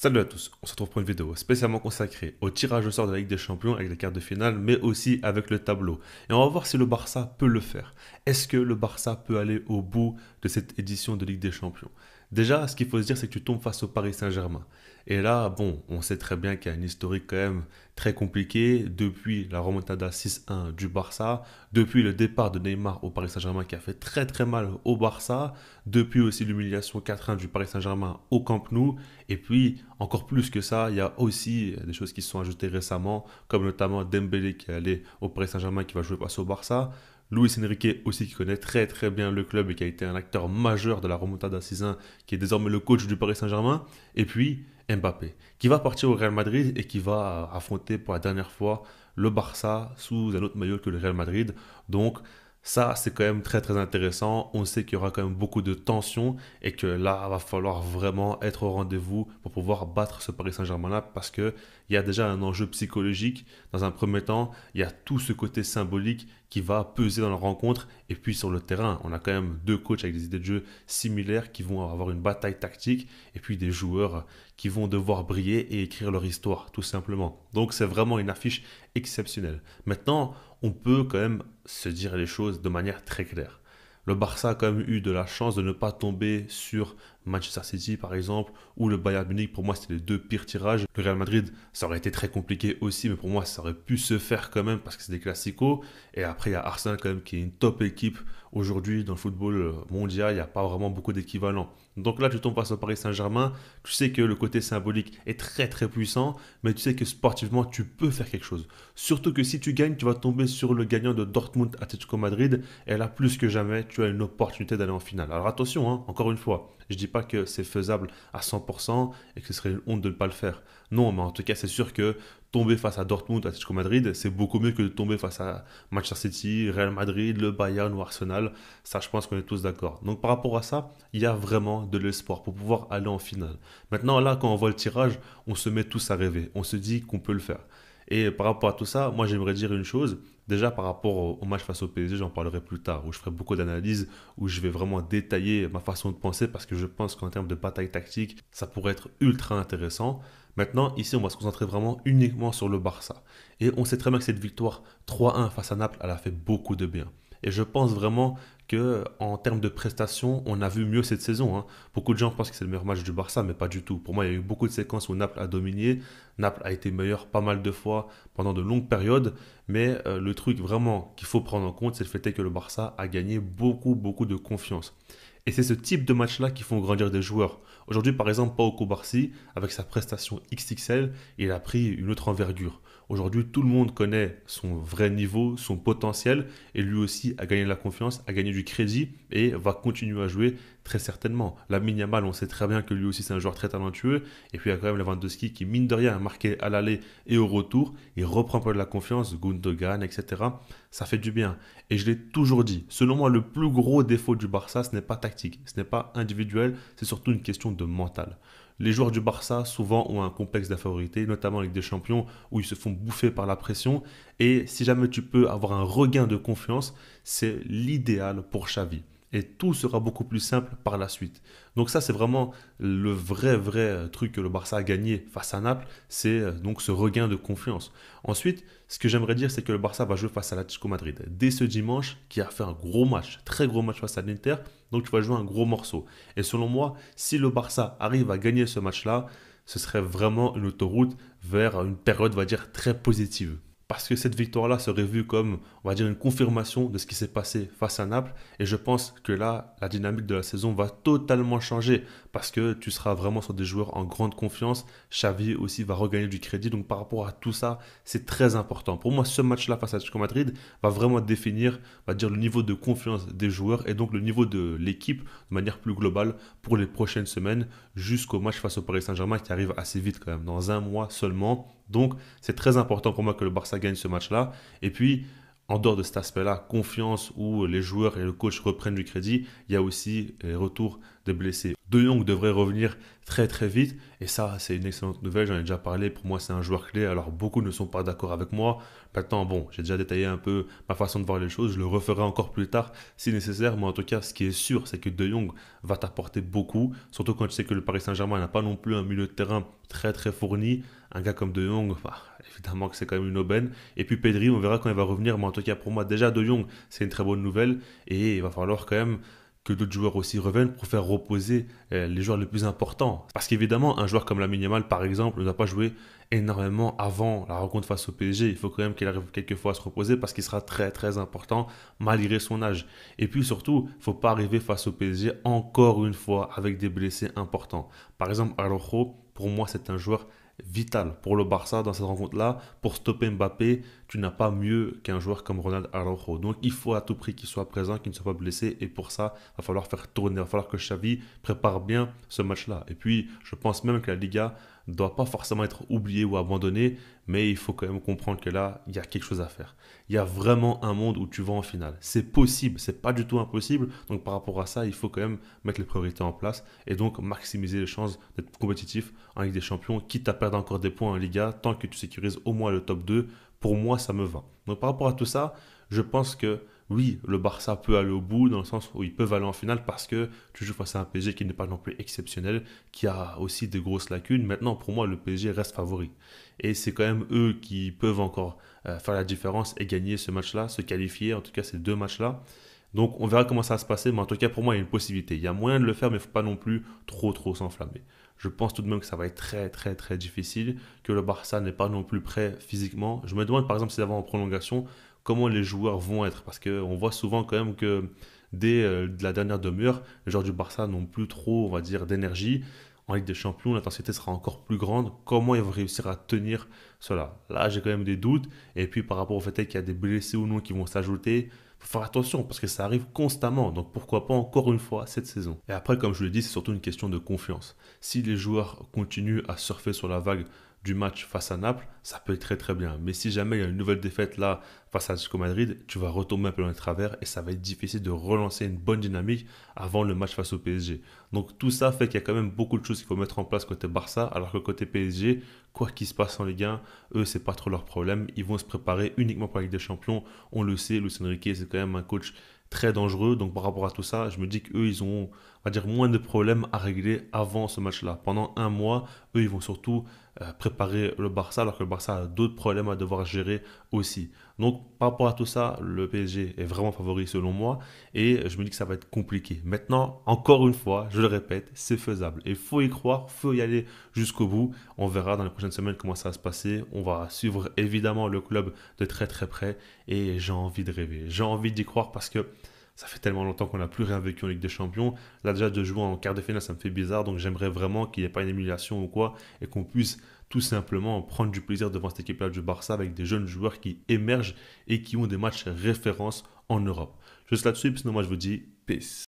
Salut à tous, on se retrouve pour une vidéo spécialement consacrée au tirage au sort de la Ligue des Champions avec les quarts de finale, mais aussi avec le tableau. Et on va voir si le Barça peut le faire. Est-ce que le Barça peut aller au bout de cette édition de Ligue des Champions Déjà, ce qu'il faut se dire, c'est que tu tombes face au Paris Saint-Germain. Et là, bon, on sait très bien qu'il y a un historique quand même très compliqué depuis la remontada 6-1 du Barça, depuis le départ de Neymar au Paris Saint-Germain qui a fait très très mal au Barça, depuis aussi l'humiliation 4-1 du Paris Saint-Germain au Camp Nou, et puis encore plus que ça, il y a aussi des choses qui se sont ajoutées récemment, comme notamment Dembélé qui est allé au Paris Saint-Germain qui va jouer face au Barça. Luis Enrique aussi qui connaît très très bien le club et qui a été un acteur majeur de la remontada 6 qui est désormais le coach du Paris Saint-Germain. Et puis Mbappé, qui va partir au Real Madrid et qui va affronter pour la dernière fois le Barça sous un autre maillot que le Real Madrid. Donc ça, c'est quand même très très intéressant. On sait qu'il y aura quand même beaucoup de tensions et que là, il va falloir vraiment être au rendez-vous pour pouvoir battre ce Paris Saint-Germain-là parce qu'il y a déjà un enjeu psychologique. Dans un premier temps, il y a tout ce côté symbolique qui va peser dans la rencontre et puis sur le terrain. On a quand même deux coachs avec des idées de jeu similaires qui vont avoir une bataille tactique et puis des joueurs qui vont devoir briller et écrire leur histoire, tout simplement. Donc c'est vraiment une affiche exceptionnelle. Maintenant, on peut quand même se dire les choses de manière très claire. Le Barça a quand même eu de la chance de ne pas tomber sur Manchester City par exemple ou le Bayern Munich. Pour moi, c'était les deux pires tirages. Le Real Madrid, ça aurait été très compliqué aussi, mais pour moi, ça aurait pu se faire quand même parce que c'est des classicos. Et après, il y a Arsenal quand même qui est une top équipe aujourd'hui dans le football mondial. Il n'y a pas vraiment beaucoup d'équivalents. Donc là, tu tombes face au Paris Saint-Germain. Tu sais que le côté symbolique est très très puissant, mais tu sais que sportivement, tu peux faire quelque chose. Surtout que si tu gagnes, tu vas tomber sur le gagnant de Dortmund à Atletico Madrid. Et là, plus que jamais, tu as une opportunité d'aller en finale. Alors attention, hein, encore une fois, je ne dis pas que c'est faisable à 100% et que ce serait une honte de ne pas le faire. Non, mais en tout cas, c'est sûr que tomber face à Dortmund, à Atletico Madrid, c'est beaucoup mieux que de tomber face à Manchester City, Real Madrid, le Bayern ou Arsenal. Ça, je pense qu'on est tous d'accord. Donc par rapport à ça, il y a vraiment de l'espoir pour pouvoir aller en finale. Maintenant, là, quand on voit le tirage, on se met tous à rêver. On se dit qu'on peut le faire. Et par rapport à tout ça, moi j'aimerais dire une chose. Déjà par rapport au match face au PSG, j'en parlerai plus tard, où je ferai beaucoup d'analyses, où je vais vraiment détailler ma façon de penser, parce que je pense qu'en termes de bataille tactique, ça pourrait être ultra intéressant. Maintenant, ici, on va se concentrer vraiment uniquement sur le Barça. Et on sait très bien que cette victoire 3-1 face à Naples, elle a fait beaucoup de bien. Et je pense vraiment que en termes de prestations, on a vu mieux cette saison. Hein. Beaucoup de gens pensent que c'est le meilleur match du Barça, mais pas du tout. Pour moi, il y a eu beaucoup de séquences où Naples a dominé. Naples a été meilleur pas mal de fois pendant de longues périodes. Mais euh, le truc vraiment qu'il faut prendre en compte, c'est le fait que le Barça a gagné beaucoup, beaucoup de confiance. Et c'est ce type de match-là qui font grandir des joueurs. Aujourd'hui, par exemple, Pau Barsi, avec sa prestation XXL, il a pris une autre envergure. Aujourd'hui, tout le monde connaît son vrai niveau, son potentiel, et lui aussi a gagné de la confiance, a gagné du crédit et va continuer à jouer très certainement. La Yamal, on sait très bien que lui aussi c'est un joueur très talentueux, et puis il y a quand même Lewandowski qui, mine de rien, a marqué à l'aller et au retour, il reprend un peu de la confiance, Gundogan, etc. Ça fait du bien. Et je l'ai toujours dit, selon moi, le plus gros défaut du Barça, ce n'est pas tactique, ce n'est pas individuel, c'est surtout une question de mental les joueurs du Barça souvent ont un complexe d'infériorité, notamment avec des champions où ils se font bouffer par la pression. Et si jamais tu peux avoir un regain de confiance, c'est l'idéal pour Xavi et tout sera beaucoup plus simple par la suite. Donc ça, c'est vraiment le vrai, vrai truc que le Barça a gagné face à Naples, c'est euh, donc ce regain de confiance. Ensuite, ce que j'aimerais dire, c'est que le Barça va jouer face à l'Atlético Madrid. Dès ce dimanche, qui a fait un gros match, très gros match face à l'Inter, donc tu vas jouer un gros morceau. Et selon moi, si le Barça arrive à gagner ce match-là, ce serait vraiment une autoroute vers une période, on va dire, très positive parce que cette victoire-là serait vue comme, on va dire, une confirmation de ce qui s'est passé face à Naples. Et je pense que là, la dynamique de la saison va totalement changer parce que tu seras vraiment sur des joueurs en grande confiance. Xavi aussi va regagner du crédit. Donc par rapport à tout ça, c'est très important. Pour moi, ce match-là face à Atlético Madrid va vraiment définir, on va dire, le niveau de confiance des joueurs et donc le niveau de l'équipe de manière plus globale pour les prochaines semaines jusqu'au match face au Paris Saint-Germain qui arrive assez vite quand même, dans un mois seulement donc, c'est très important pour moi que le Barça gagne ce match-là. Et puis, en dehors de cet aspect-là, confiance où les joueurs et le coach reprennent du crédit, il y a aussi les retours des blessés. De Jong devrait revenir très très vite et ça c'est une excellente nouvelle, j'en ai déjà parlé, pour moi c'est un joueur clé, alors beaucoup ne sont pas d'accord avec moi. Maintenant bon, j'ai déjà détaillé un peu ma façon de voir les choses, je le referai encore plus tard si nécessaire, mais en tout cas ce qui est sûr c'est que De Jong va t'apporter beaucoup, surtout quand tu sais que le Paris Saint-Germain n'a pas non plus un milieu de terrain très très fourni, un gars comme De Jong, bah, évidemment que c'est quand même une aubaine. Et puis Pedri, on verra quand il va revenir, mais en tout cas pour moi déjà De Jong, c'est une très bonne nouvelle et il va falloir quand même que d'autres joueurs aussi reviennent pour faire reposer euh, les joueurs les plus importants. Parce qu'évidemment, un joueur comme la Minimal, par exemple, ne pas jouer énormément avant la rencontre face au PSG. Il faut quand même qu'il arrive quelquefois à se reposer parce qu'il sera très très important malgré son âge. Et puis surtout, il faut pas arriver face au PSG encore une fois avec des blessés importants. Par exemple, Arrojo, pour moi, c'est un joueur vital pour le Barça dans cette rencontre-là. Pour stopper Mbappé, tu n'as pas mieux qu'un joueur comme Ronald Araujo. Donc il faut à tout prix qu'il soit présent, qu'il ne soit pas blessé. Et pour ça, il va falloir faire tourner, il va falloir que Xavi prépare bien ce match-là. Et puis, je pense même que la Liga ne doit pas forcément être oublié ou abandonné, mais il faut quand même comprendre que là, il y a quelque chose à faire. Il y a vraiment un monde où tu vas en finale. C'est possible, c'est pas du tout impossible. Donc par rapport à ça, il faut quand même mettre les priorités en place et donc maximiser les chances d'être compétitif en Ligue des Champions, quitte à perdre encore des points en Liga, tant que tu sécurises au moins le top 2. Pour moi, ça me va. Donc par rapport à tout ça, je pense que oui, le Barça peut aller au bout dans le sens où ils peuvent aller en finale parce que tu joues face à un PSG qui n'est pas non plus exceptionnel, qui a aussi des grosses lacunes. Maintenant, pour moi, le PSG reste favori. Et c'est quand même eux qui peuvent encore euh, faire la différence et gagner ce match-là, se qualifier, en tout cas ces deux matchs-là. Donc on verra comment ça va se passer, mais en tout cas pour moi il y a une possibilité. Il y a moyen de le faire, mais il ne faut pas non plus trop trop s'enflammer. Je pense tout de même que ça va être très très très difficile, que le Barça n'est pas non plus prêt physiquement. Je me demande par exemple si avant en prolongation, comment les joueurs vont être. Parce qu'on voit souvent quand même que dès euh, la dernière demi-heure, les joueurs du Barça n'ont plus trop, on va dire, d'énergie. En Ligue des Champions, l'intensité sera encore plus grande. Comment ils vont réussir à tenir cela Là, j'ai quand même des doutes. Et puis, par rapport au fait qu'il y a des blessés ou non qui vont s'ajouter, il faut faire attention parce que ça arrive constamment. Donc, pourquoi pas encore une fois cette saison Et après, comme je le dis, c'est surtout une question de confiance. Si les joueurs continuent à surfer sur la vague du match face à Naples, ça peut être très très bien. Mais si jamais il y a une nouvelle défaite là face à Atlético Madrid, tu vas retomber un peu dans les travers et ça va être difficile de relancer une bonne dynamique avant le match face au PSG. Donc tout ça fait qu'il y a quand même beaucoup de choses qu'il faut mettre en place côté Barça, alors que côté PSG, quoi qu'il se passe en Ligue 1, eux c'est pas trop leur problème. Ils vont se préparer uniquement pour la Ligue des Champions. On le sait, Luis Enrique c'est quand même un coach très dangereux. Donc par rapport à tout ça, je me dis qu'eux, ils ont, on va dire, moins de problèmes à régler avant ce match-là. Pendant un mois, eux, ils vont surtout euh, préparer le Barça, alors que le Barça a d'autres problèmes à devoir gérer aussi. Donc par rapport à tout ça, le PSG est vraiment favori selon moi, et je me dis que ça va être compliqué. Maintenant, encore une fois, je le répète, c'est faisable. Il faut y croire, faut y aller jusqu'au bout. On verra dans les prochaines semaines comment ça va se passer. On va suivre évidemment le club de très très près, et j'ai envie de rêver, j'ai envie d'y croire parce que ça fait tellement longtemps qu'on n'a plus rien vécu en Ligue des Champions. Là, déjà, de jouer en quart de finale, ça me fait bizarre. Donc, j'aimerais vraiment qu'il n'y ait pas une émulation ou quoi et qu'on puisse tout simplement prendre du plaisir devant cette équipe-là du Barça avec des jeunes joueurs qui émergent et qui ont des matchs références en Europe. Juste là-dessus, sinon, moi, je vous dis peace.